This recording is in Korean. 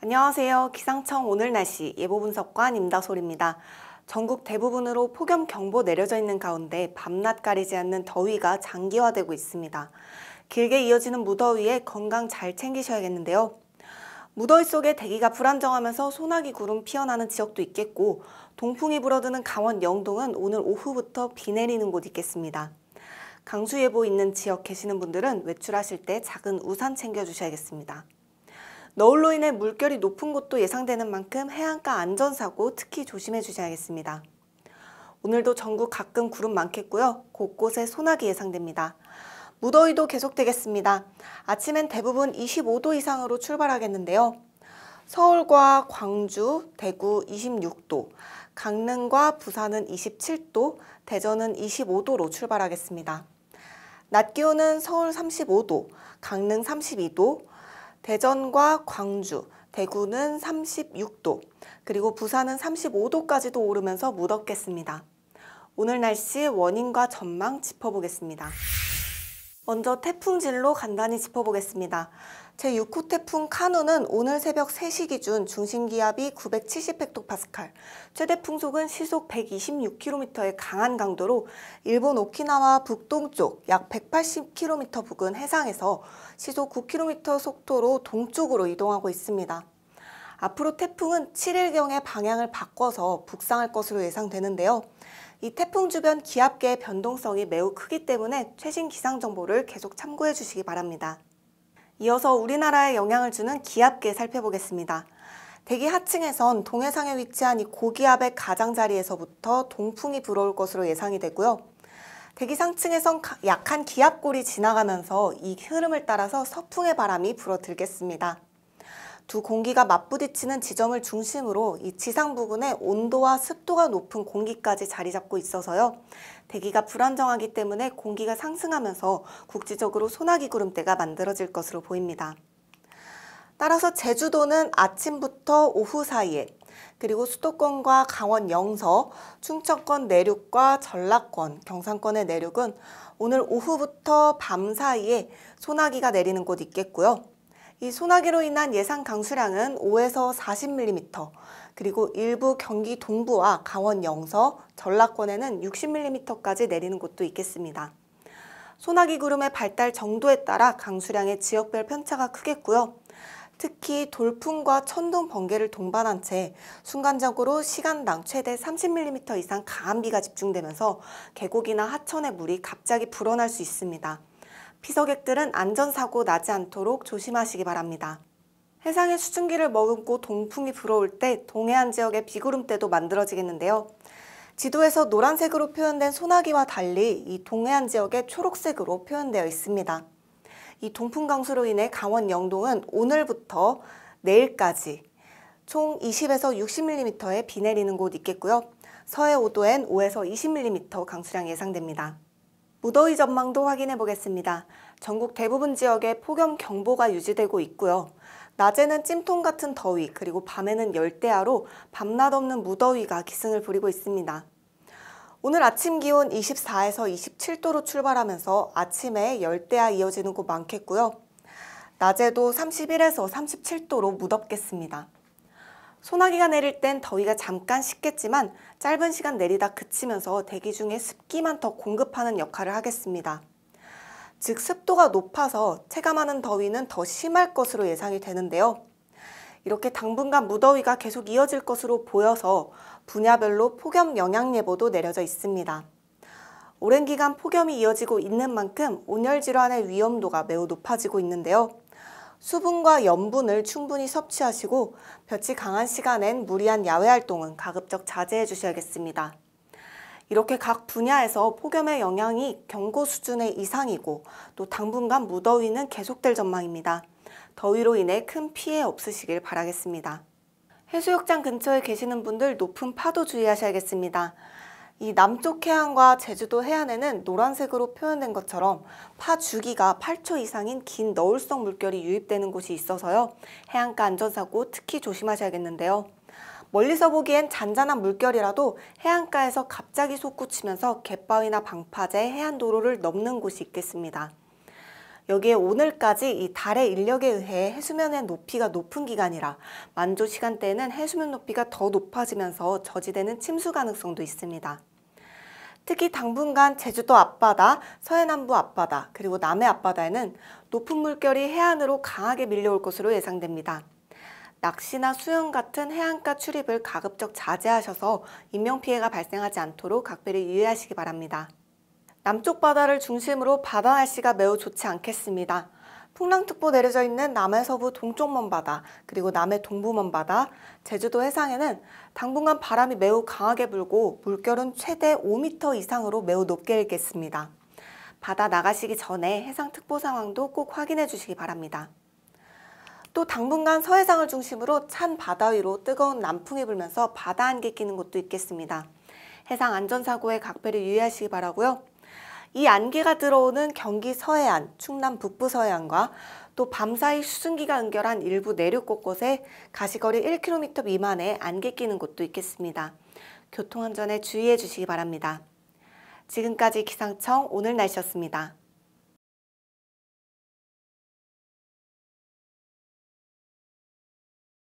안녕하세요. 기상청 오늘 날씨 예보 분석관 임다솔입니다. 전국 대부분으로 폭염 경보 내려져 있는 가운데 밤낮 가리지 않는 더위가 장기화되고 있습니다. 길게 이어지는 무더위에 건강 잘 챙기셔야겠는데요. 무더위 속에 대기가 불안정하면서 소나기 구름 피어나는 지역도 있겠고 동풍이 불어드는 강원 영동은 오늘 오후부터 비 내리는 곳 있겠습니다. 강수예보 있는 지역 계시는 분들은 외출하실 때 작은 우산 챙겨주셔야겠습니다. 너울로 인해 물결이 높은 곳도 예상되는 만큼 해안가 안전사고 특히 조심해 주셔야겠습니다. 오늘도 전국 가끔 구름 많겠고요. 곳곳에 소나기 예상됩니다. 무더위도 계속되겠습니다. 아침엔 대부분 25도 이상으로 출발하겠는데요. 서울과 광주, 대구 26도, 강릉과 부산은 27도, 대전은 25도로 출발하겠습니다. 낮 기온은 서울 35도, 강릉 32도, 대전과 광주, 대구는 36도, 그리고 부산은 35도까지도 오르면서 무덥겠습니다. 오늘 날씨 원인과 전망 짚어보겠습니다. 먼저 태풍질로 간단히 짚어보겠습니다. 제6호 태풍 카누는 오늘 새벽 3시 기준 중심기압이 970헥토파스칼, 최대 풍속은 시속 126km의 강한 강도로 일본 오키나와 북동쪽 약 180km 부근 해상에서 시속 9km 속도로 동쪽으로 이동하고 있습니다. 앞으로 태풍은 7일경에 방향을 바꿔서 북상할 것으로 예상되는데요. 이 태풍 주변 기압계의 변동성이 매우 크기 때문에 최신 기상 정보를 계속 참고해 주시기 바랍니다. 이어서 우리나라에 영향을 주는 기압계 살펴보겠습니다. 대기 하층에선 동해상에 위치한 이 고기압의 가장자리에서부터 동풍이 불어올 것으로 예상이 되고요. 대기 상층에선 약한 기압골이 지나가면서 이 흐름을 따라서 서풍의 바람이 불어들겠습니다. 두 공기가 맞부딪히는 지점을 중심으로 이 지상 부근에 온도와 습도가 높은 공기까지 자리 잡고 있어서요. 대기가 불안정하기 때문에 공기가 상승하면서 국지적으로 소나기 구름대가 만들어질 것으로 보입니다. 따라서 제주도는 아침부터 오후 사이에 그리고 수도권과 강원 영서, 충청권 내륙과 전라권, 경상권의 내륙은 오늘 오후부터 밤 사이에 소나기가 내리는 곳이 있겠고요. 이 소나기로 인한 예상 강수량은 5에서 40mm, 그리고 일부 경기 동부와 강원 영서, 전라권에는 60mm까지 내리는 곳도 있겠습니다. 소나기 구름의 발달 정도에 따라 강수량의 지역별 편차가 크겠고요. 특히 돌풍과 천둥 번개를 동반한 채 순간적으로 시간당 최대 30mm 이상 강한 비가 집중되면서 계곡이나 하천의 물이 갑자기 불어날 수 있습니다. 피서객들은 안전사고 나지 않도록 조심하시기 바랍니다. 해상에 수증기를 머금고 동풍이 불어올 때 동해안 지역에 비구름대도 만들어지겠는데요. 지도에서 노란색으로 표현된 소나기와 달리 이 동해안 지역에 초록색으로 표현되어 있습니다. 이 동풍 강수로 인해 강원 영동은 오늘부터 내일까지 총 20에서 60mm의 비 내리는 곳 있겠고요. 서해 5도엔 5에서 20mm 강수량 예상됩니다. 무더위 전망도 확인해 보겠습니다. 전국 대부분 지역에 폭염 경보가 유지되고 있고요. 낮에는 찜통 같은 더위, 그리고 밤에는 열대야로 밤낮 없는 무더위가 기승을 부리고 있습니다. 오늘 아침 기온 24에서 27도로 출발하면서 아침에 열대야 이어지는 곳 많겠고요. 낮에도 31에서 37도로 무덥겠습니다. 소나기가 내릴 땐 더위가 잠깐 식겠지만 짧은 시간 내리다 그치면서 대기 중에 습기만 더 공급하는 역할을 하겠습니다. 즉 습도가 높아서 체감하는 더위는 더 심할 것으로 예상이 되는데요. 이렇게 당분간 무더위가 계속 이어질 것으로 보여서 분야별로 폭염 영향 예보도 내려져 있습니다. 오랜 기간 폭염이 이어지고 있는 만큼 온열 질환의 위험도가 매우 높아지고 있는데요. 수분과 염분을 충분히 섭취하시고 볕이 강한 시간엔 무리한 야외 활동은 가급적 자제해 주셔야겠습니다. 이렇게 각 분야에서 폭염의 영향이 경고 수준의 이상이고 또 당분간 무더위는 계속될 전망입니다. 더위로 인해 큰 피해 없으시길 바라겠습니다. 해수욕장 근처에 계시는 분들 높은 파도 주의하셔야겠습니다. 이 남쪽 해안과 제주도 해안에는 노란색으로 표현된 것처럼 파 주기가 8초 이상인 긴 너울성 물결이 유입되는 곳이 있어서요. 해안가 안전사고 특히 조심하셔야겠는데요. 멀리서 보기엔 잔잔한 물결이라도 해안가에서 갑자기 솟구치면서 갯바위나 방파제, 해안도로를 넘는 곳이 있겠습니다. 여기에 오늘까지 이 달의 인력에 의해 해수면의 높이가 높은 기간이라 만조 시간대에는 해수면 높이가 더 높아지면서 저지되는 침수 가능성도 있습니다. 특히 당분간 제주도 앞바다, 서해남부 앞바다, 그리고 남해 앞바다에는 높은 물결이 해안으로 강하게 밀려올 것으로 예상됩니다. 낚시나 수영 같은 해안가 출입을 가급적 자제하셔서 인명피해가 발생하지 않도록 각별히 유의하시기 바랍니다. 남쪽 바다를 중심으로 바다 날씨가 매우 좋지 않겠습니다. 풍랑특보 내려져 있는 남해 서부 동쪽 먼바다 그리고 남해 동부 먼바다 제주도 해상에는 당분간 바람이 매우 강하게 불고 물결은 최대 5m 이상으로 매우 높게 일겠습니다. 바다 나가시기 전에 해상특보 상황도 꼭 확인해 주시기 바랍니다. 또 당분간 서해상을 중심으로 찬 바다 위로 뜨거운 남풍이 불면서 바다 안개 끼는 곳도 있겠습니다. 해상 안전사고에 각별히 유의하시기 바라고요. 이 안개가 들어오는 경기 서해안, 충남 북부 서해안과 또 밤사이 수증기가 응결한 일부 내륙 곳곳에 가시거리 1km 미만의 안개 끼는 곳도 있겠습니다. 교통안전에 주의해 주시기 바랍니다. 지금까지 기상청 오늘 날씨였습니다.